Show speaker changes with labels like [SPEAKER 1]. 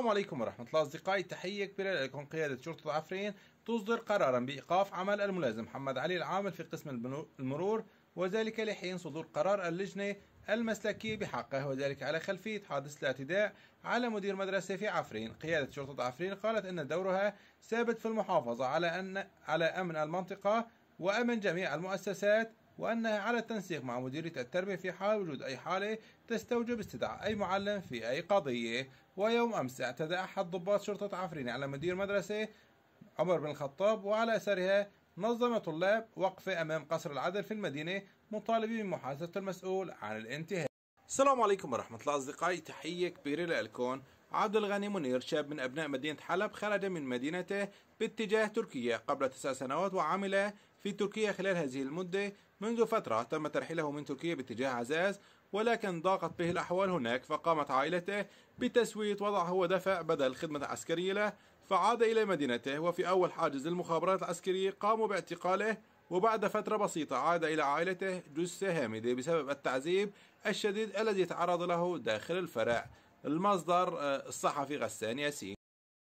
[SPEAKER 1] السلام عليكم ورحمة الله أصدقائي تحية كبيرة لكم قيادة شرطة عفرين تصدر قرارا بإيقاف عمل الملازم محمد علي العامل في قسم المرور وذلك لحين صدور قرار اللجنة المسلكية بحقه وذلك على خلفية حادث الاعتداء على مدير مدرسة في عفرين قيادة شرطة عفرين قالت أن دورها ثابت في المحافظة على أن على أمن المنطقة وأمن جميع المؤسسات وأنها على التنسيق مع مديرية التربية في حال وجود أي حالة تستوجب استدعاء أي معلم في أي قضية ويوم أمس اعتدى أحد ضباط شرطة عفرين على مدير مدرسة عمر بن الخطاب وعلى أثرها نظم طلاب وقفة أمام قصر العدل في المدينة مطالبين بمحاسبة المسؤول عن الانتهاء السلام عليكم ورحمة الله أصدقائي تحية كبيرة لكم عبد الغني منير شاب من أبناء مدينة حلب خرج من مدينته باتجاه تركيا قبل تسع سنوات وعمل في تركيا خلال هذه المدة منذ فترة تم ترحيله من تركيا باتجاه عزاز ولكن ضاقت به الأحوال هناك فقامت عائلته بتسوية وضعه ودفع بدل خدمة عسكرية له فعاد إلى مدينته وفي أول حاجز المخابرات العسكرية قاموا باعتقاله وبعد فترة بسيطة عاد إلى عائلته جثة هامدة بسبب التعذيب الشديد الذي تعرض له داخل الفرع المصدر آه، الصحفي غسان ياسين